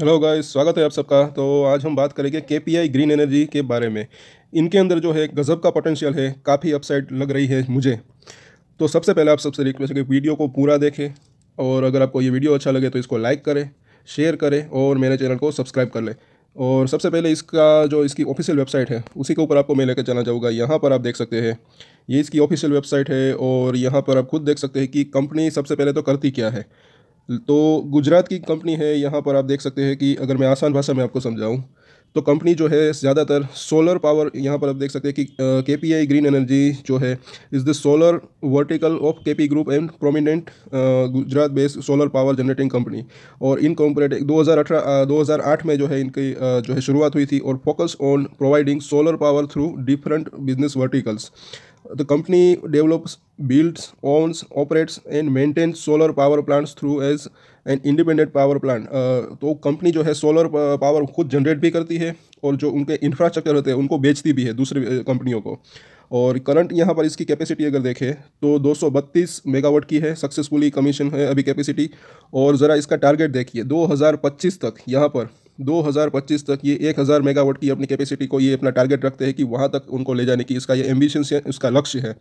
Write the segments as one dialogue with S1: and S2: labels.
S1: hello guys स्वागत है आप सबका तो आज हम बात करेंगे के पी आई ग्रीन एनर्जी के बारे में इनके अंदर जो है गज़ब का पोटेंशियल है काफ़ी अपसाइड लग रही है मुझे तो सबसे पहले आप सबसे रिक्वेस्ट है कि वीडियो को पूरा देखें और अगर आपको ये वीडियो अच्छा लगे तो इसको लाइक करें शेयर करें और मेरे चैनल को सब्सक्राइब कर लें और सबसे पहले इसका जो इसकी ऑफिशियल वेबसाइट है उसी के ऊपर आपको मैं लेकर चलना चाहूँगा यहाँ पर आप देख सकते हैं ये इसकी ऑफिशियल वेबसाइट है और यहाँ पर आप खुद देख सकते हैं कि कंपनी सबसे पहले तो करती क्या है तो गुजरात की कंपनी है यहाँ पर आप देख सकते हैं कि अगर मैं आसान भाषा में आपको समझाऊँ तो कंपनी जो है ज़्यादातर सोलर पावर यहाँ पर आप देख सकते हैं कि के पी आई ग्रीन एनर्जी जो है is the solar vertical of K P group and prominent Gujarat based solar power generating company और इन कॉम्परेट दो हज़ार अठारह दो हज़ार आठ में जो है इनकी uh, जो है शुरुआत हुई थी और focus on providing solar power through different business verticals the company develops, builds, owns, operates and maintains solar power plants through as an independent power plant uh, तो company जो है solar power खुद generate भी करती है और जो उनके infrastructure होते हैं उनको बेचती भी है दूसरी कंपनियों को और करंट यहाँ पर इसकी कैपेसिटी अगर देखें तो 232 मेगावाट की है सक्सेसफुली कमीशन है अभी कैपेसिटी और ज़रा इसका टारगेट देखिए 2025 तक यहाँ पर 2025 तक ये 1000 मेगावाट की अपनी कैपेसिटी को ये अपना टारगेट रखते हैं कि वहाँ तक उनको ले जाने की इसका ये एम्बिशन है इसका लक्ष्य है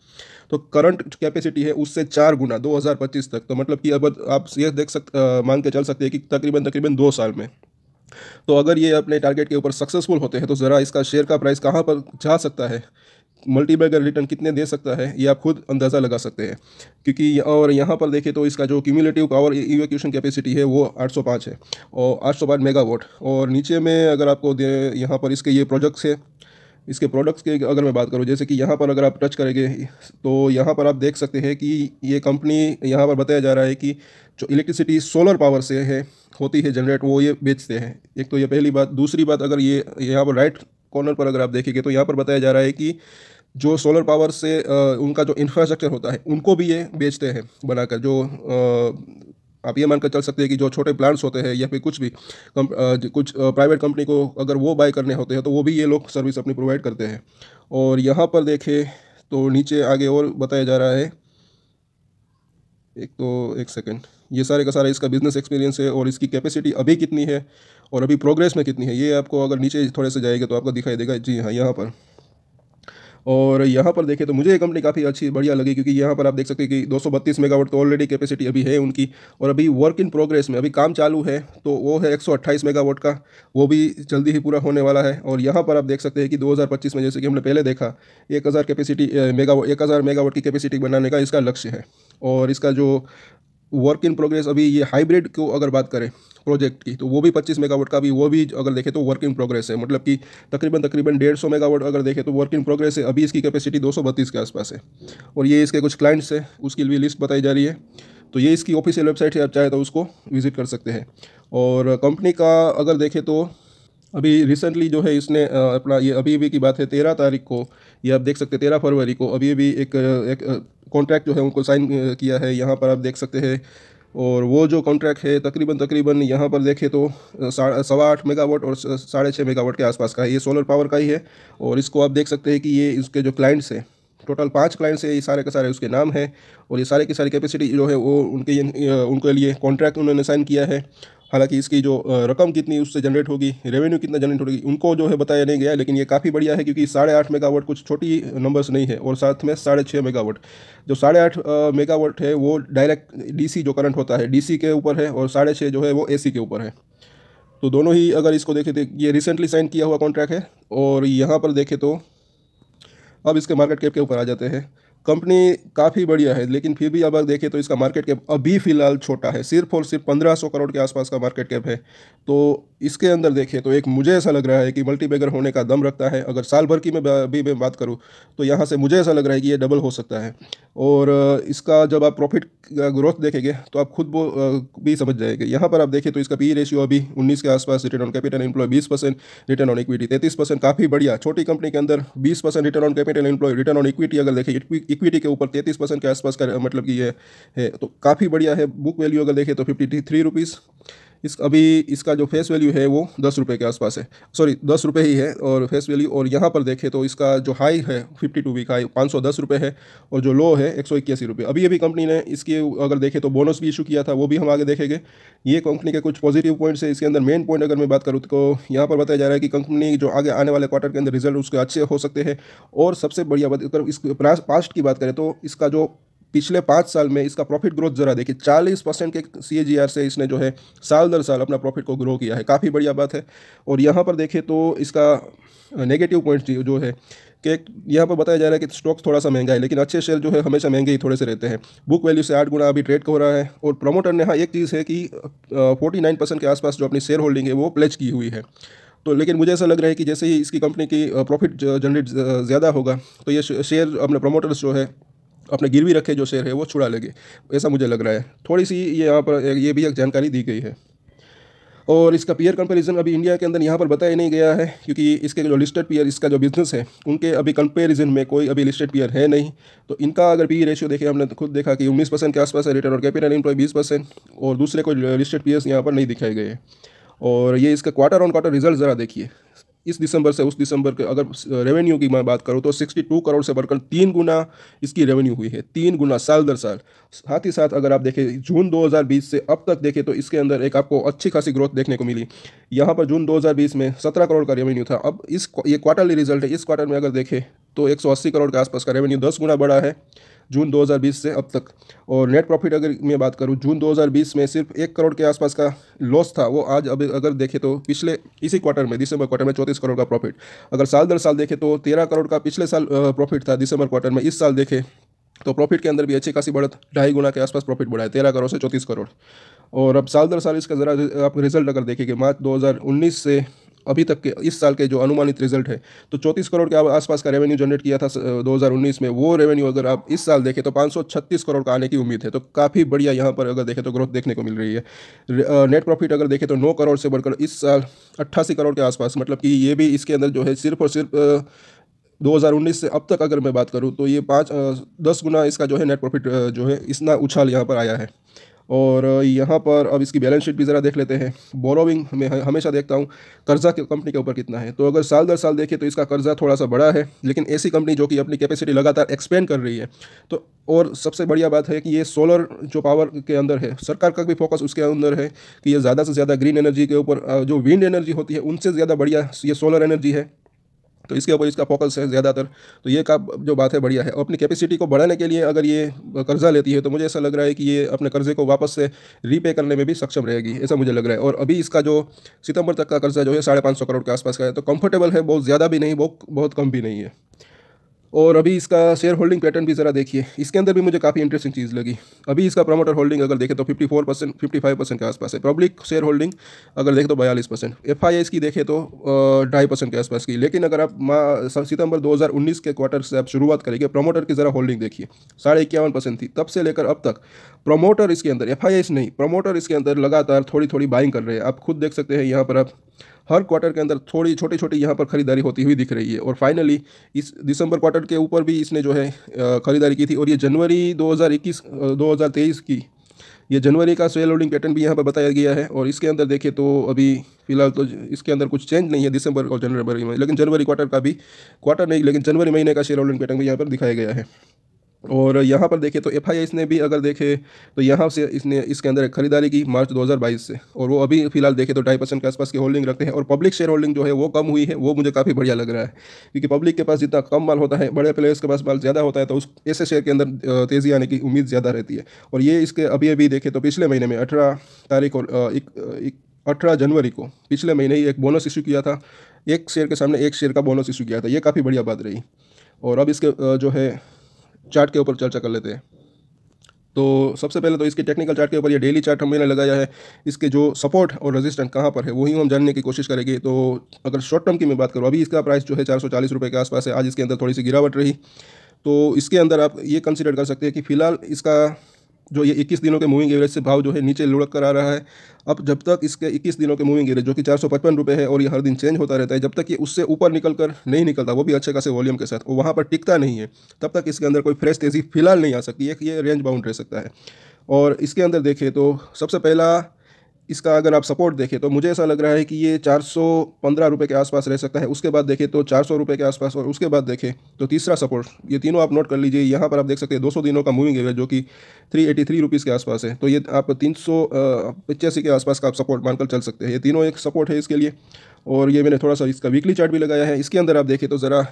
S1: तो करंट कैपेसिटी है उससे चार गुना 2025 तक तो मतलब कि अब आप ये देख सकते मान के चल सकते हैं कि तकरीबन तकरीबन दो साल में तो अगर ये अपने टारगेट के ऊपर सक्सेसफुल होते हैं तो ज़रा इसका शेयर का प्राइस कहाँ पर जा सकता है मल्टीबैगर रिटर्न कितने दे सकता है ये आप खुद अंदाज़ा लगा सकते हैं क्योंकि और यहाँ पर देखें तो इसका जो क्यूमुलेटिव पावर इवेक्यूशन कैपेसिटी है वो 805 है और 805 मेगावाट और नीचे में अगर आपको दे यहाँ पर इसके ये प्रोजेक्ट्स है इसके प्रोडक्ट्स के अगर मैं बात करूँ जैसे कि यहाँ पर अगर आप टच करेंगे तो यहाँ पर आप देख सकते हैं कि ये कंपनी यहाँ पर बताया जा रहा है कि जो इलेक्ट्रिसिटी सोलर पावर से है होती है जनरेट वो ये बेचते हैं एक तो ये पहली बात दूसरी बात अगर ये यहाँ पर राइट कॉर्नर पर अगर आप देखेंगे तो यहाँ पर बताया जा रहा है कि जो सोलर पावर से उनका जो इंफ्रास्ट्रक्चर होता है उनको भी ये बेचते हैं बनाकर जो आप ये मानकर चल सकते हैं कि जो छोटे प्लांट्स होते हैं या फिर कुछ भी कम, आ, कुछ प्राइवेट कंपनी को अगर वो बाय करने होते हैं तो वो भी ये लोग सर्विस अपनी प्रोवाइड करते हैं और यहाँ पर देखें तो नीचे आगे और बताया जा रहा है एक तो एक सेकेंड ये सारे का सारा इसका बिज़नेस एक्सपीरियंस है और इसकी कैपेसिटी अभी कितनी है और अभी प्रोग्रेस में कितनी है ये आपको अगर नीचे थोड़े से जाएगा तो आपको दिखाई देगा जी हाँ यहाँ पर और यहाँ पर देखें तो मुझे ये कंपनी काफ़ी अच्छी बढ़िया लगी क्योंकि यहाँ पर आप देख सकते हैं कि 232 मेगावाट तो ऑलरेडी कैपेसिटी अभी है उनकी और अभी वर्क इन प्रोग्रेस में अभी काम चालू है तो वो है 128 मेगावाट का वो भी जल्दी ही पूरा होने वाला है और यहाँ पर आप देख सकते हैं कि 2025 में जैसे कि हमने पहले देखा एक कैपेसिटी मेगा एक मेगावाट की कैपेसिटी बनाने का इसका लक्ष्य है और इसका जो वर्क इन प्रोग्रेस अभी ये हाइब्रिड को अगर बात करें प्रोजेक्ट की तो वो भी 25 मेगावाट का भी वो भी अगर देखें तो वर्क इन प्रोग्रेस है मतलब कि तकरीबन तकरीबन डेढ़ सौ मेगावाट अगर देखें तो वर्क इन प्रोग्रेस है अभी इसकी कैपेसिटी दो के आसपास है और ये इसके कुछ क्लाइंट्स है उसकी भी लिस्ट बताई जा रही है तो ये इसकी ऑफिशियल वेबसाइट है आप चाहे तो उसको विजिट कर सकते हैं और कंपनी का अगर देखें तो अभी रिसेंटली जो है इसने अपना ये अभी अभी की बात है तेरह तारीख को ये आप देख सकते हैं तेरह फरवरी को अभी अभी एक, एक कॉन्ट्रैक्ट जो है उनको साइन किया है यहाँ पर आप देख सकते हैं और वो जो कॉन्ट्रैक्ट है तकरीबन तकरीबन यहाँ पर देखें तो सवा आठ मेगावाट और साढ़े छः मेगावाट के आसपास का है ये सोलर पावर का ही है और इसको आप देख सकते हैं कि ये इसके जो क्लाइंट्स हैं टोटल पाँच क्लाइंट्स है ये सारे के सारे उसके नाम हैं और ये सारे की सारी कैपेसिटी जो है वो उनके उनके लिए कॉन्ट्रैक्ट उन्होंने साइन किया है हालांकि इसकी जो रकम कितनी उससे जनरेट होगी रेवेन्यू कितना जनरेट होगी उनको जो है बताया नहीं गया लेकिन ये काफ़ी बढ़िया है क्योंकि साढ़े आठ मेगावाट कुछ छोटी नंबर्स नहीं है और साथ में साढ़े छः मेगावाट जो साढ़े आठ मेगावाट है वो डायरेक्ट डीसी जो करंट होता है डीसी के ऊपर है और साढ़े छः जो है वो ए के ऊपर है तो दोनों ही अगर इसको देखें तो ये रिसेंटली साइन किया हुआ कॉन्ट्रैक्ट है और यहाँ पर देखें तो अब इसके मार्केट कैप के ऊपर आ जाते हैं कंपनी काफ़ी बढ़िया है लेकिन फिर भी अब देखें तो इसका मार्केट कैप अभी फ़िलहाल छोटा है सिर्फ और सिर्फ पंद्रह सौ करोड़ के आसपास का मार्केट कैप है तो इसके अंदर देखें तो एक मुझे ऐसा लग रहा है कि मल्टी होने का दम रखता है अगर साल भर की मैं अभी मैं बात करूँ तो यहाँ से मुझे ऐसा लग रहा है कि ये डबल हो सकता है और इसका जब आप प्रॉफिट ग्रोथ देखेंगे तो आप खुद भी समझ जाएंगे यहाँ पर आप देखें तो इसका पी रेशियो e अभी उन्नीस के आसपास रिटर्न ऑन कैपिटल एम्प्लॉय बीस परसेंट रिटर्न ऑन इक्विटी तैतीस परसेंट काफ़ी बढ़िया छोटी कंपनी के अंदर बीस return on capital employ return on equity अगर देखें इक्विटी के ऊपर तैंतीस परसेंट के आसपास का मतलब कि ये है तो काफ़ी बढ़िया है बुक वैल्यू अगर देखें तो फिफ्टी थ्री रुपीज़ इस अभी इसका जो फेस वैल्यू है वो दस रुपये के आसपास है सॉरी दस रुपये ही है और फेस वैल्यू और यहाँ पर देखें तो इसका जो हाई है फिफ्टी टू वीक हाई पाँच सौ दस रुपये है और जो लो है एक सौ इक्यासी रुपये अभी अभी कंपनी ने इसके अगर देखें तो बोनस भी इशू किया था वो भी हम आगे देखेंगे ये कंपनी के कुछ पॉजिटिव पॉइंट्स है इसके अंदर मेन पॉइंट अगर मैं बात करूँ तो यहाँ पर बताया जा रहा है कि कंपनी जो आगे आने वाले क्वार्टर के अंदर रिजल्ट उसके अच्छे हो सकते हैं और सबसे बढ़िया बात अगर इस पास्ट की बात करें तो इसका जो पिछले पाँच साल में इसका प्रॉफिट ग्रोथ जरा देखिए चालीस परसेंट के सी से इसने जो है साल दर साल अपना प्रॉफिट को ग्रो किया है काफ़ी बढ़िया बात है और यहाँ पर देखें तो इसका नेगेटिव पॉइंट जो है कि यहाँ पर बताया जा रहा है कि स्टॉक थोड़ा सा महंगा है लेकिन अच्छे शेयर जो है हमेशा महंगे ही थोड़े से रहते हैं बुक वैल्यू से आठ गुना अभी ट्रेड हो रहा है और प्रमोटर ने यहाँ एक चीज़ है कि फोर्टी नाइन परसेंट के आसपास जो अपनी शेयर होल्डिंग है वो प्लेज की हुई है तो लेकिन मुझे ऐसा लग रहा है कि जैसे ही इसकी कंपनी की प्रॉफिट जनरेट ज़्यादा होगा तो ये शेयर अपने प्रमोटर्स जो है अपने गिरवी रखे जो शेर है वो छुड़ा लेंगे ऐसा मुझे लग रहा है थोड़ी सी ये यहाँ पर ये भी एक जानकारी दी गई है और इसका पीयर कंपैरिजन अभी इंडिया के अंदर यहाँ पर बताया नहीं गया है क्योंकि इसके जो लिस्टेड पीयर इसका जो बिजनेस है उनके अभी कंपैरिजन में कोई अभी लिस्टेड पीयर है नहीं तो इनका अगर पी रेशियो e देखें हमने खुद देखा कि उन्नीस परसेंट के आसपास है रिटर्न और कैपिटल एम्प्लॉय बीस परसेंट और दूसरे कोई लिस्टेड पीयर्स यहाँ पर नहीं दिखाए गए और ये इसका क्वार्टर ऑन क्वार्टर रिजल्ट ज़रा देखिए इस दिसंबर से उस दिसंबर के अगर रेवेन्यू की मैं बात करूँ तो 62 करोड़ से बढ़कर तीन गुना इसकी रेवेन्यू हुई है तीन गुना साल दर साल साथ ही साथ अगर आप देखें जून 2020 से अब तक देखें तो इसके अंदर एक आपको अच्छी खासी ग्रोथ देखने को मिली यहाँ पर जून 2020 में 17 करोड़ का रेवेन्यू था अब इस ये क्वार्टरली रिजल्ट है इस क्वार्टर में अगर देखें तो एक करोड़ के आसपास का रेवेन्यू दस गुना बढ़ा है जून 2020 से अब तक और नेट प्रॉफिट अगर मैं बात करूँ जून 2020 में सिर्फ एक करोड़ के आसपास का लॉस था वो आज अभी अगर देखें तो पिछले इसी क्वार्टर में दिसंबर क्वार्टर में चौंतीस करोड़ का प्रॉफिट अगर साल दर साल देखें तो तेरह करोड़ का पिछले साल प्रॉफिट था दिसंबर क्वार्टर में इस साल देखें तो प्रॉफिट के अंदर भी अच्छी खासी बढ़त ढाई गुना के आसपास प्रॉफिट बढ़ा है तेरह करोड़ से चौंतीस करोड़ और अब साल दर साल इसका ज़रा आप रिजल्ट अगर देखेंगे मार्च 2019 से अभी तक के इस साल के जो अनुमानित रिजल्ट है तो चौंतीस करोड़ के आसपास का रेवेन्यू जनरेट किया था 2019 में वो रेवेन्यू अगर आप इस साल देखें तो 536 करोड़ का आने की उम्मीद है तो काफ़ी बढ़िया यहाँ पर अगर देखें तो ग्रोथ देखने को मिल रही है नेट प्रॉफिट अगर देखें तो नौ करोड़ से बढ़कर इस साल अट्ठासी करोड़ के आसपास मतलब कि ये भी इसके अंदर जो है सिर्फ और सिर्फ 2019 से अब तक अगर मैं बात करूँ तो ये पाँच दस गुना इसका जो है नेट प्रॉफिट जो है इतना उछाल यहाँ पर आया है और यहाँ पर अब इसकी बैलेंस शीट भी ज़रा देख लेते हैं बोरोविंग मैं हमेशा देखता हूँ कर्जा कंपनी के ऊपर कितना है तो अगर साल दर साल देखें तो इसका कर्जा थोड़ा सा बड़ा है लेकिन ऐसी कंपनी जो कि अपनी कैपेसिटी लगातार एक्सपेंड कर रही है तो और सबसे बढ़िया बात है कि ये सोलर जो पावर के अंदर है सरकार का भी फोकस उसके अंदर है कि ये ज़्यादा से ज़्यादा ग्रीन एनर्जी के ऊपर जो विंड एनर्जी होती है उनसे ज़्यादा बढ़िया ये सोलर एनर्जी है तो इसके ऊपर इसका फोकस है ज़्यादातर तो ये का जो बात है बढ़िया है और अपनी कैपेसिटी को बढ़ाने के लिए अगर ये कर्ज़ा लेती है तो मुझे ऐसा लग रहा है कि ये अपने कर्ज़े को वापस से रीपे करने में भी सक्षम रहेगी ऐसा मुझे लग रहा है और अभी इसका जो सितंबर तक का कर्ज़ा जो है साढ़े पाँच सौ करोड़ के आसपास का है तो कम्फर्टेबल है बहुत ज़्यादा भी नहीं बहुत बहुत कम भी नहीं है और अभी इसका शेयर होल्डिंग पैटर्न भी ज़रा देखिए इसके अंदर भी मुझे काफ़ी इंटरेस्टिंग चीज़ लगी अभी इसका प्रमोटर होल्डिंग अगर देखें तो 54 परसेंट फिफ्टी के आसपास है पब्लिक शेयर होल्डिंग अगर देखें तो बयालीस परसेंट एफ आई की देखें तो ढाई परसेंट के आसपास की लेकिन अगर आप माँ सितंबर 2019 के क्वार्टर से आप शुरुआत करेंगे प्रमोटर की ज़रा होल्डिंग देखिए साढ़े इक्यावन थी तब से लेकर अब तक प्रमोटर इसके अंदर एफ नहीं प्रमोटर इसके अंदर लगातार थोड़ी थोड़ी बाइंग कर रहे हैं आप खुद देख सकते हैं यहाँ पर आप हर क्वार्टर के अंदर थोड़ी छोटी छोटी यहाँ पर खरीदारी होती हुई दिख रही है और फाइनली इस दिसंबर क्वार्टर के ऊपर भी इसने जो है खरीदारी की थी और ये जनवरी 2021 2023 की ये जनवरी का सेल होल्डिंग पैटर्न भी यहाँ पर बताया गया है और इसके अंदर देखिए तो अभी फिलहाल तो इसके अंदर कुछ चेंज नहीं है दिसंबर और जनवरी में लेकिन जनवरी क्वार्टर का भी क्वार्टर नहीं लेकिन जनवरी महीने का शेयर होल्डिंग पैटर्न भी यहाँ पर दिखाया गया है और यहाँ पर देखें तो एफ इसने भी अगर देखे तो यहाँ से इसने इसके अंदर खरीदारी की मार्च 2022 से और वो अभी फिलहाल देखें तो ढाई परसेंट के आसपास की होल्डिंग रखते हैं और पब्लिक शेयर होल्डिंग जो है वो कम हुई है वो मुझे काफ़ी बढ़िया लग रहा है क्योंकि पब्लिक के पास जितना कम माल होता है बड़े प्लेयर्स के पास माल ज़्यादा होता है तो उस ऐसे शेयर के अंदर तेज़ी आने की उम्मीद ज़्यादा रहती है और ये इसके अभी अभी देखें तो पिछले महीने में अठारह तारीख और एक अठारह जनवरी को पिछले महीने ही एक बोनस इशू किया था एक शेयर के सामने एक शेयर का बोनस इशू किया था ये काफ़ी बढ़िया बात रही और अब इसके जो है चार्ट के ऊपर चर्चा कर लेते हैं तो सबसे पहले तो इसके टेक्निकल चार्ट के ऊपर ये डेली चार्ट हमने लगाया है इसके जो सपोर्ट और रेजिस्टेंस कहाँ पर है वही हम जानने की कोशिश करेंगे तो अगर शॉर्ट टर्म की मैं बात करूँ अभी इसका प्राइस जो है चार सौ चालीस रुपये के आसपास है आज इसके अंदर थोड़ी सी गिरावट रही तो इसके अंदर आप ये कंसिडर कर सकते हैं कि फिलहाल इसका जो ये 21 दिनों के मूविंग एवरेज से भाव जो है नीचे लुढ़क कर आ रहा है अब जब तक इसके 21 दिनों के मूविंग एवरेज जो कि चार सौ है और ये हर दिन चेंज होता रहता है जब तक ये उससे ऊपर निकल कर नहीं निकलता वो भी अच्छे खासे वॉल्यूम के साथ वहाँ पर टिकता नहीं है तब तक इसके अंदर कोई फ्रेश तेज़ी फिलहाल नहीं आ सकती है ये रेंज बाउंड रह सकता है और इसके अंदर देखें तो सबसे पहला इसका अगर आप सपोर्ट देखें तो मुझे ऐसा लग रहा है कि ये चार सौ पंद्रह रुपये के आसपास रह सकता है उसके बाद देखें तो चार सौ रुपये के आसपास और उसके बाद देखें तो तीसरा सपोर्ट ये तीनों आप नोट कर लीजिए यहाँ पर आप देख सकते हैं दो सौ दिनों का मूविंग एवरेज जो कि थ्री एटी थ्री रुपीज़ के आसपास है तो ये आप तीन सौ पचासी के आसपास का आप सपोर्ट मानकर चल सकते हैं ये तीनों एक सपोर्ट है इसके लिए और ये मैंने थोड़ा सा इसका वीकली चार्ट भी लगाया है इसके अंदर आप देखें तो ज़रा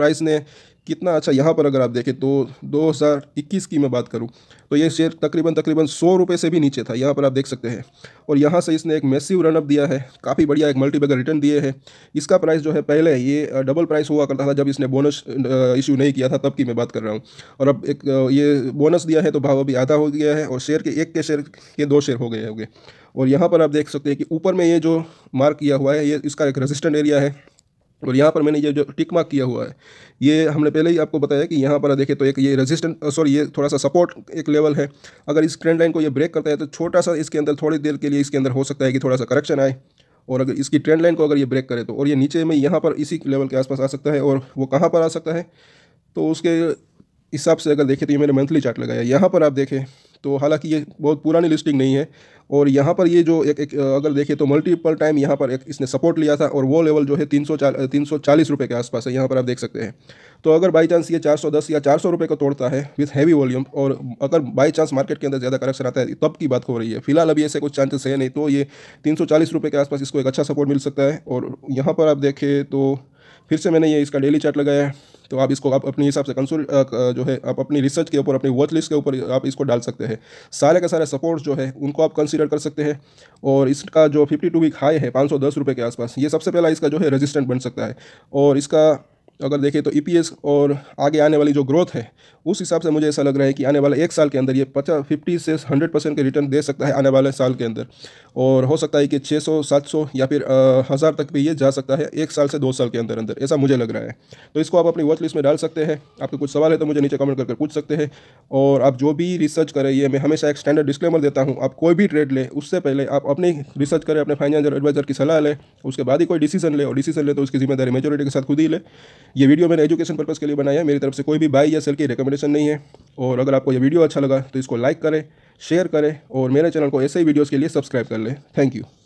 S1: प्राइस ने कितना अच्छा यहाँ पर अगर आप देखें तो 2021 की मैं बात करूँ तो ये शेयर तकरीबन तकरीबन सौ रुपये से भी नीचे था यहाँ पर आप देख सकते हैं और यहाँ से इसने एक मैसिव रनअप दिया है काफ़ी बढ़िया एक मल्टीबैगर रिटर्न दिए है इसका प्राइस जो है पहले ये डबल प्राइस हुआ करता था जब इसने बोनस इशू नहीं किया था तब की मैं बात कर रहा हूँ और अब एक ये बोनस दिया है तो भाव अभी आधा हो गया है और शेयर के एक के शेयर के दो शेयर हो गए होंगे और यहाँ पर आप देख सकते हैं कि ऊपर में ये जो मार्क किया हुआ है ये इसका एक रजिस्टेंट एरिया है और यहाँ पर मैंने ये जो टिक मार्क किया हुआ है ये हमने पहले ही आपको बताया कि यहाँ पर देखें तो एक ये रेजिस्टेंस सॉरी ये थोड़ा सा सपोर्ट एक लेवल है अगर इस ट्रेंड लाइन को ये ब्रेक करता है तो छोटा सा इसके अंदर थोड़ी देर के लिए इसके अंदर हो सकता है कि थोड़ा सा करेक्शन आए और अगर इसकी ट्रेंड लाइन को अगर ये ब्रेक करे तो और ये नीचे में यहाँ पर इसी लेवल के आसपास आ सकता है और वो कहाँ पर आ सकता है तो उसके हिसाब से अगर देखें तो ये मैंने मंथली चार्ट लगाया यहाँ पर आप देखें तो हालांकि ये बहुत पुरानी लिस्टिंग नहीं है और यहाँ पर ये जो एक, एक अगर देखें तो मल्टीपल टाइम यहाँ पर एक इसने सपोर्ट लिया था और वो लेवल जो है तीन सौ तीन सौ चालीस रुपये के आसपास है यहाँ पर आप देख सकते हैं तो अगर बाई चांस ये चार सौ दस या चार सौ रुपये को तोड़ता है विथ हैवी वॉल्यूम और अगर बाई चांस मार्केट के अंदर ज़्यादा करेक्शन आता है तब की बात हो रही है फिलहाल अभी ऐसे कुछ चांसेस है नहीं तो ये तीन सौ चालीस रुपये के आसपास इसको एक अच्छा सपोर्ट मिल सकता है और यहाँ पर आप देखें तो फिर से मैंने ये इसका डेली चार्ट लगाया है तो आप इसको आप अपने हिसाब से कंसोल जो है आप अपनी रिसर्च के ऊपर अपनी वर्थ लिस्ट के ऊपर आप इसको डाल सकते हैं सारे के सारे सपोर्ट्स जो है उनको आप कंसिडर कर सकते हैं और इसका जो फिफ्टी टू वीक हाई है पाँच सौ दस रुपये के आसपास ये सबसे पहला इसका जो है रजिस्टेंट बन सकता है और इसका अगर देखें तो ई e और आगे आने वाली जो ग्रोथ है उस हिसाब से मुझे ऐसा लग रहा है कि आने वाले एक साल के अंदर ये पचास फिफ्टी से हंड्रेड परसेंट के रिटर्न दे सकता है आने वाले साल के अंदर और हो सकता है कि छः सौ सात सौ या फिर हज़ार तक भी ये जा सकता है एक साल से दो साल के अंदर अंदर ऐसा मुझे लग रहा है तो इसको आप अपनी वॉच लिस्ट में डाल सकते हैं आपके कुछ सवाल है तो मुझे नीचे कमेंट करके पूछ सकते हैं और आप जो भी रिसर्च करें ये मैं हमेशा एक स्टैंडर्ड डिस्क्लेमर देता हूँ आप कोई भी ट्रेड लें उससे पहले आप अपनी रिसर्च करें अपने फाइनेंशियल एडवाइजर की सलाह लें उसके बाद ही कोई डिसीजन ले और डिसीजन ले तो उसकी जिम्मेदारी मेजोरिटी के साथ खुद ही ले ये वीडियो मैंने एजुकेशन पर्पज़ के लिए बनाया है मेरी तरफ से कोई भी बाई या सेल की रिकमेंडेशन नहीं है और अगर आपको ये वीडियो अच्छा लगा तो इसको लाइक करें शेयर करें और मेरे चैनल को ऐसे ही वीडियोज़ के लिए सब्सक्राइब कर लें थैंक यू